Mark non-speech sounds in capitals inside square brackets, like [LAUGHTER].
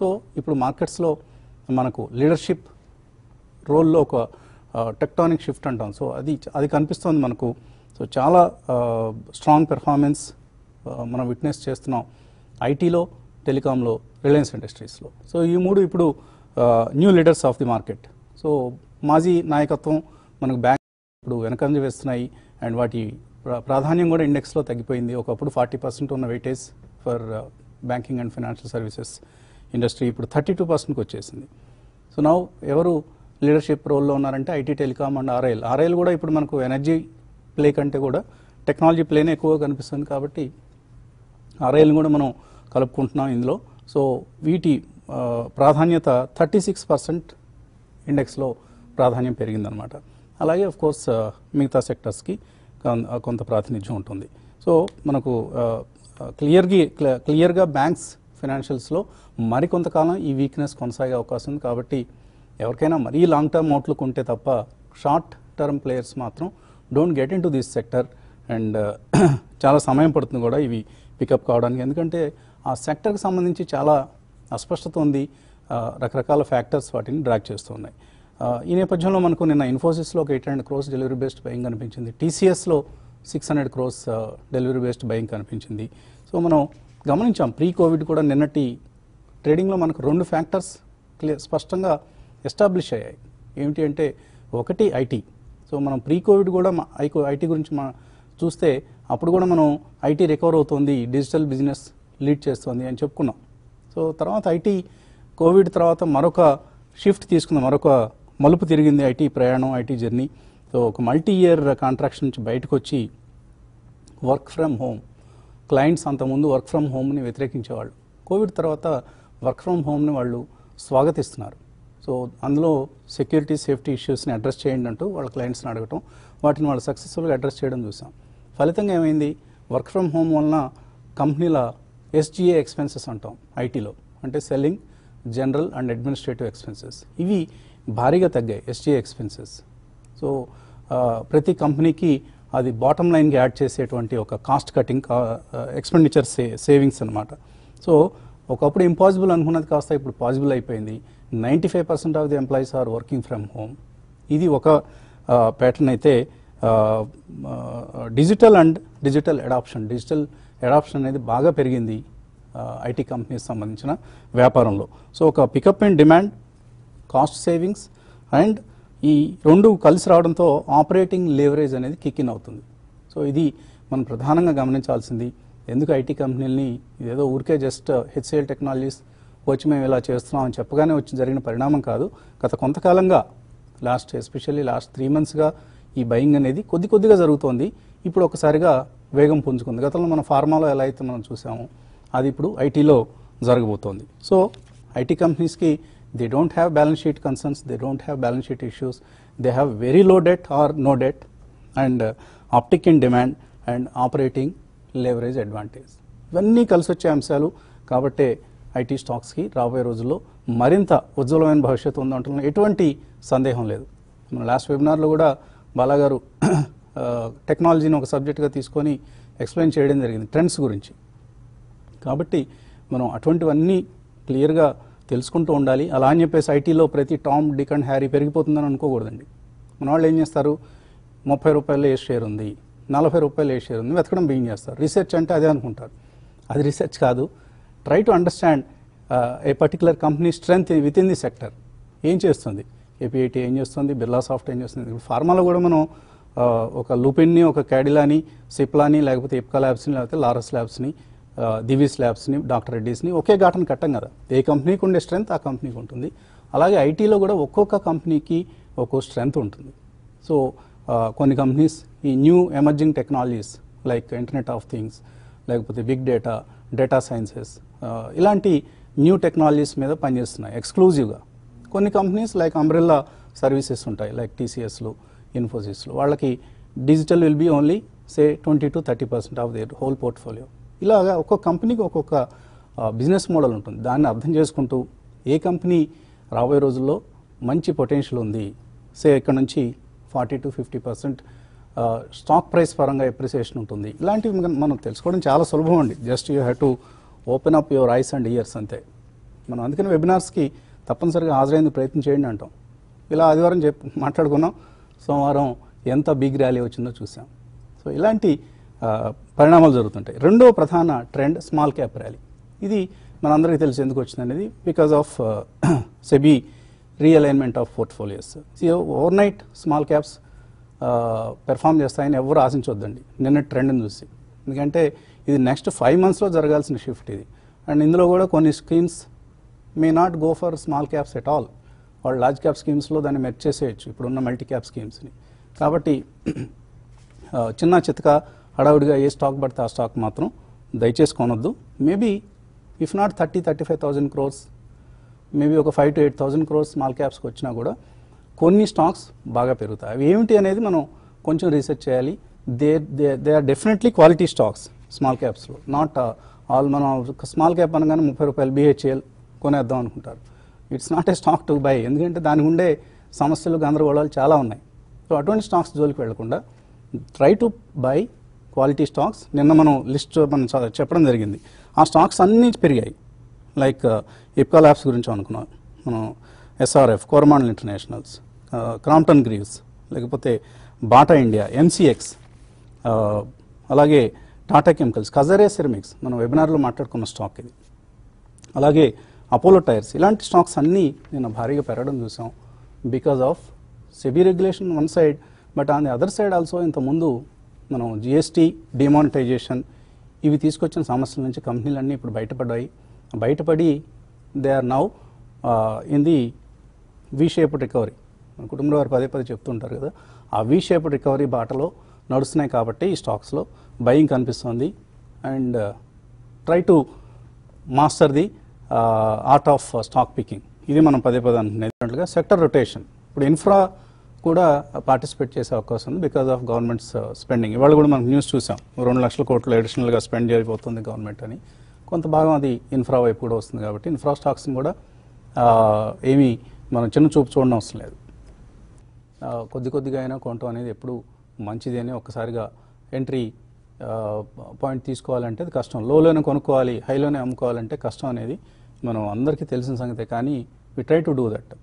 So ఇప్పుడు మార్కెట్స్లో మనకు లీడర్షిప్ రోల్లో ఒక టెక్టానిక్ షిఫ్ట్ అంటాం సో అది అది కనిపిస్తుంది మనకు సో చాలా స్ట్రాంగ్ పెర్ఫార్మెన్స్ మనం విట్నెస్ చేస్తున్నాం ఐటీలో టెలికాంలో రిలయన్స్ ఇండస్ట్రీస్లో సో ఈ మూడు ఇప్పుడు new leaders of the market so మాజీ నాయకత్వం మనకు బ్యాంక్ ఇప్పుడు వెనకంజ వేస్తున్నాయి అండ్ వాటి ప్రాధాన్యం కూడా ఇండెక్స్లో తగ్గిపోయింది ఒకప్పుడు ఫార్టీ పర్సెంట్ ఉన్న weightage for banking and financial services industry ఇప్పుడు థర్టీ టూ పర్సెంట్కి వచ్చేసింది సో నౌ ఎవరు లీడర్షిప్ రోల్లో ఉన్నారంటే IT telecom and RIL RIL కూడా ఇప్పుడు మనకు ఎనర్జీ ప్లే కంటే కూడా టెక్నాలజీ ప్లేనే ఎక్కువగా కనిపిస్తుంది కాబట్టి ఆర్ఐఎల్ని కూడా మనం కలుపుకుంటున్నాం ఇందులో సో వీటి ప్రాధాన్యత థర్టీ సిక్స్ పర్సెంట్ ఇండెక్స్లో ప్రాధాన్యం పెరిగిందనమాట అలాగే అఫ్ కోర్స్ మిగతా సెక్టర్స్కి కొంత ప్రాతినిధ్యం ఉంటుంది సో మనకు క్లియర్గా క్లియర్గా బ్యాంక్స్ ఫినాన్షియల్స్లో మరికొంతకాలం ఈ వీక్నెస్ కొనసాగే అవకాశం ఉంది కాబట్టి ఎవరికైనా మరీ లాంగ్ టర్మ్ అవుట్లుక్ ఉంటే తప్ప షార్ట్ టర్మ్ ప్లేయర్స్ మాత్రం don't get into this sector and చాలా సమయం పడుతుంది కూడా ఇవి పికప్ కావడానికి ఎందుకంటే ఆ సెక్టర్కి సంబంధించి చాలా అస్పష్టత ఉంది రకరకాల ఫ్యాక్టర్స్ వాటిని డ్రాక్ చేస్తున్నాయి ఈ నేపథ్యంలో మనకు నిన్న ఇన్ఫోసిస్లో ఒక eight hundred crores delivery based buying కనిపించింది టీసీఎస్లో six hundred crores delivery based buying కనిపించింది సో మనం గమనించాం ప్రీ కోవిడ్ కూడా నిన్నటి ట్రేడింగ్లో మనకు రెండు ఫ్యాక్టర్స్ స్పష్టంగా ఎస్టాబ్లిష్ అయ్యాయి ఏమిటి అంటే ఒకటి ఐటీ సో మనం ప్రీ కోవిడ్ కూడా ఐటీ గురించి మనం చూస్తే అప్పుడు కూడా మనం ఐటీ రికవర్ అవుతుంది డిజిటల్ బిజినెస్ లీడ్ చేస్తుంది అని చెప్పుకున్నాం సో తర్వాత ఐటీ కోవిడ్ తర్వాత మరొక షిఫ్ట్ తీసుకున్న మరొక మలుపు తిరిగింది ఐటీ ప్రయాణం ఐటీ జర్నీ సో ఒక మల్టీ ఇయర్ కాంట్రాక్షన్ నుంచి బయటకు వచ్చి వర్క్ ఫ్రమ్ హోమ్ క్లయింట్స్ అంతకుముందు వర్క్ ఫ్రమ్ హోమ్ని వ్యతిరేకించేవాళ్ళు కోవిడ్ తర్వాత వర్క్ ఫ్రమ్ హోమ్ని వాళ్ళు స్వాగతిస్తున్నారు సో అందులో సెక్యూరిటీ సేఫ్టీ ఇష్యూస్ని అడ్రస్ చేయండి అంటూ వాళ్ళ క్లయింట్స్ని అడగటం వాటిని వాళ్ళు సక్సెస్ఫుల్గా అడ్రస్ చేయడం చూసాం ఫలితంగా ఏమైంది వర్క్ ఫ్రమ్ హోమ్ వలన కంపెనీల ఎస్జిఏ ఎక్స్పెన్సెస్ అంటాం ఐటీలో అంటే selling general and administrative expenses ఇవి భారీగా తగ్గాయి ఎస్జిఏ ఎక్స్పెన్సెస్ సో ప్రతి కంపెనీకి అది బాటమ్ లైన్కి యాడ్ చేసేటువంటి ఒక cost cutting expenditure say savings అనమాట సో ఒకప్పుడు ఇంపాసిబుల్ అనుకున్నది కాస్త ఇప్పుడు పాసిబుల్ అయిపోయింది ninety five percent of the employees are working from home ఇది ఒక ప్యాటర్న్ uh, అయితే digital and digital adoption digital adoption అనేది బాగా పెరిగింది ఐటీ uh, కంపెనీస్ సంబంధించిన వ్యాపారంలో సో ఒక pickup and demand cost savings and ఈ రెండు కలిసి రావడంతో ఆపరేటింగ్ లేవరేజ్ అనేది కిక్ ఇన్ అవుతుంది సో ఇది మనం ప్రధానంగా గమనించాల్సింది ఎందుకు ఐటీ కంపెనీలని ఇదేదో ఊరికే జస్ట్ హెచ్సిఎల్ టెక్నాలజీస్ వచ్చి మేము ఇలా చేస్తున్నాం అని చెప్పగానే వచ్చి జరిగిన పరిణామం కాదు గత కొంతకాలంగా లాస్ట్ ఎస్పెషల్లీ లాస్ట్ త్రీ మంత్స్గా ఈ బయింగ్ అనేది కొద్ది కొద్దిగా జరుగుతోంది ఇప్పుడు ఒకసారిగా వేగం పుంజుకుంది గతంలో మన ఫార్మాలో ఎలా అయితే మనం చూసామో అది ఇప్పుడు ఐటీలో జరగబోతోంది సో ఐటీ కంపెనీస్కి They don't have balance sheet concerns, they don't have balance sheet issues. They have very low debt or no debt and uh, optic in demand and operating leverage advantage ఇవన్నీ కలిసి వచ్చే అంశాలు కాబట్టే IT స్టాక్స్కి రాబోయే రోజుల్లో మరింత ఉజ్వలమైన భవిష్యత్తు ఉందంటున్న ఎటువంటి సందేహం లేదు మన లాస్ట్ వెబినార్లో కూడా బాలాగారు టెక్నాలజీని ఒక సబ్జెక్ట్గా తీసుకొని ఎక్స్ప్లెయిన్ చేయడం జరిగింది ట్రెండ్స్ గురించి కాబట్టి మనం అటువంటివన్నీ క్లియర్గా తెలుసుకుంటూ ఉండాలి అలా అని చెప్పేసి ఐటీలో ప్రతి టామ్ డిక్ అండ్ హ్యారీ పెరిగిపోతుందని అనుకోకూడదండి మన వాళ్ళు ఏం చేస్తారు ముప్పై రూపాయలు ఏ షేర్ ఉంది నలభై రూపాయలు ఏ షేర్ ఉంది వెతకడం బిగిన్ చేస్తారు రీసెర్చ్ అంటే అదే అనుకుంటారు అది రీసెర్చ్ కాదు try to understand a particular company strength within the sector ఏం చేస్తుంది ఏపీఐటీ ఏం చేస్తుంది బిర్లా సాఫ్ట్ ఏం చేస్తుంది ఫార్మాలో కూడా మనం ఒక లూపిన్ని ఒక క్యాడిలాని సిప్లాని లేకపోతే ఇప్కా ల్యాబ్స్ని లేకపోతే లారస్ ల్యాబ్స్ని దివి స్లాబ్స్ని డాక్టర్ రెడ్డిస్ని ఒకే ఘాటన కట్టం కదా ఏ కంపెనీకి ఉండే స్ట్రెంత్ ఆ కంపెనీకి ఉంటుంది అలాగే ఐటీలో కూడా ఒక్కొక్క కంపెనీకి ఒక్కో స్ట్రెంత్ ఉంటుంది సో కొన్ని కంపెనీస్ ఈ new emerging technologies like internet of things లేకపోతే బిగ్ డేటా డేటా సైన్సెస్ ఇలాంటి న్యూ టెక్నాలజీస్ మీద పనిచేస్తున్నాయి ఎక్స్క్లూజివ్గా కొన్ని కంపెనీస్ లైక్ అంబ్రెల్లా సర్వీసెస్ ఉంటాయి లైక్ టీసీఎస్లు ఇన్ఫోసిస్లు వాళ్ళకి digital will be only say twenty to thirty percent of their whole portfolio ఇలాగా ఒక్కొక్క కంపెనీకి ఒక్కొక్క బిజినెస్ మోడల్ ఉంటుంది దాన్ని అర్థం చేసుకుంటూ ఏ కంపెనీ రాబోయే రోజుల్లో మంచి పొటెన్షియల్ ఉంది సే ఇక్కడ నుంచి forty to fifty percent stock price పరంగా ఎప్రిసియేషన్ ఉంటుంది ఇలాంటివి మనం తెలుసుకోవడం చాలా సులభం అండి just you have to open up your eyes and ears అంతే మనం అందుకని వెబినార్స్కి తప్పనిసరిగా హాజరైంది ప్రయత్నం చేయండి అంటాం ఇలా ఆదివారం చెప్ మాట్లాడుకున్నాం సోమవారం ఎంత బిగ్ ర్యాలీ వచ్చిందో చూసాం సో ఇలాంటి పరిణామాలు జరుగుతుంటాయి రెండో ప్రధాన ట్రెండ్ స్మాల్ క్యాప్ ర్యాలీ ఇది మనందరికీ తెలిసి ఎందుకు వచ్చింది అనేది because of [CLEARS THROAT] SEBI realignment of portfolios overnight small caps perform చేస్తాయని ఎవరు ఆశించొద్దండి నిన్న ట్రెండ్ని చూసి ఎందుకంటే ఇది నెక్స్ట్ ఫైవ్ మంత్స్లో జరగాల్సిన షిఫ్ట్ ఇది అండ్ ఇందులో కూడా కొన్ని schemes may not go for small caps at all వాళ్ళు లార్జ్ క్యాప్ స్కీమ్స్లో దాన్ని మెర్చేసేయచ్చు ఇప్పుడున్న మల్టీ క్యాప్ స్కీమ్స్ని కాబట్టి చిన్న చితక హడావుడిగా ఏ స్టాక్ పడితే ఆ స్టాక్ మాత్రం దయచేసి కొనొద్దు maybe if not thirty thirty five thousand crores maybe ఒక five to eight thousand crores small క్యాప్స్కి వచ్చినా కూడా కొన్ని స్టాక్స్ బాగా పెరుగుతాయి అవి ఏమిటి అనేది మనం కొంచెం రీసెర్చ్ చేయాలి they they they are definitely quality stocks small క్యాప్స్లో నాట్ ఆల్ మనం స్మాల్ క్యాప్ అనగానే ముప్పై రూపాయలు బిహెచ్ఎల్ కొనేద్దాం అనుకుంటారు it's not a stock to buy ఎందుకంటే దానికి ఉండే సమస్యలు గందరగోళాలు చాలా ఉన్నాయి సో అటువంటి స్టాక్స్ జోలికి వెళ్లకుండా try to buy quality stocks నిన్న మనం లిస్ట్ మనం చెప్పడం జరిగింది ఆ స్టాక్స్ అన్నీ పెరిగాయి లైక్ ఇప్కా uh, ల్యాబ్స్ గురించి అనుకున్నాం మనం SRF Coromandel internationals Crompton Greaves లేకపోతే బాటా ఇండియా ఎంసీఎక్స్ అలాగే టాటా కెమికల్స్ కజరే సిరమిక్స్ మనం వెబినార్లో మాట్లాడుకున్న స్టాక్ ఇది అలాగే అపోలో టైర్స్ ఇలాంటి స్టాక్స్ అన్నీ నేను భారీగా పెరగడం చూసాం because of SEBI regulation one side but on the other side also ఇంతకుముందు మనం జిఎస్టీ డిమానిటైజేషన్ ఇవి తీసుకొచ్చిన సమస్యల నుంచి కంపెనీలన్నీ ఇప్పుడు బయటపడ్డాయి బయటపడి they are now in the V shape recovery మన కుటుంబంలో వారు పదే పదే చెప్తుంటారు కదా ఆ వి షేప్ రికవరీ బాటలో నడుస్తున్నాయి కాబట్టి ఈ స్టాక్స్లో బయింగ్ కనిపిస్తుంది and try to master the art of stock picking ఇది మనం పదే పదే అనుకునేది సెక్టర్ రొటేషన్ ఇప్పుడు ఇన్ఫ్రా కూడా పార్టిసిపేట్ చేసే అవకాశం ఉంది బికాస్ ఆఫ్ గవర్నమెంట్స్ స్పెండింగ్ ఇవాళ కూడా మనం న్యూస్ చూసాం రెండు లక్షల కోట్లు అడిషనల్గా స్పెండ్ చేయబోతుంది గవర్నమెంట్ అని కొంత భాగం అది ఇన్ఫ్రా వైపు కూడా వస్తుంది కాబట్టి ఇన్ఫ్రా స్టాక్స్ కూడా ఏమీ మనం చిన్న చూపు చూడడం అవసరం లేదు కొద్ది కొద్దిగా అయినా కొనటం అనేది ఎప్పుడు మంచిది అని ఒక్కసారిగా ఎంట్రీ పాయింట్ తీసుకోవాలంటే అది కష్టం లోనే కొనుక్కోవాలి హైలోనే అమ్ముకోవాలంటే కష్టం అనేది మనం అందరికీ తెలిసిన సంగతే కానీ we try to do that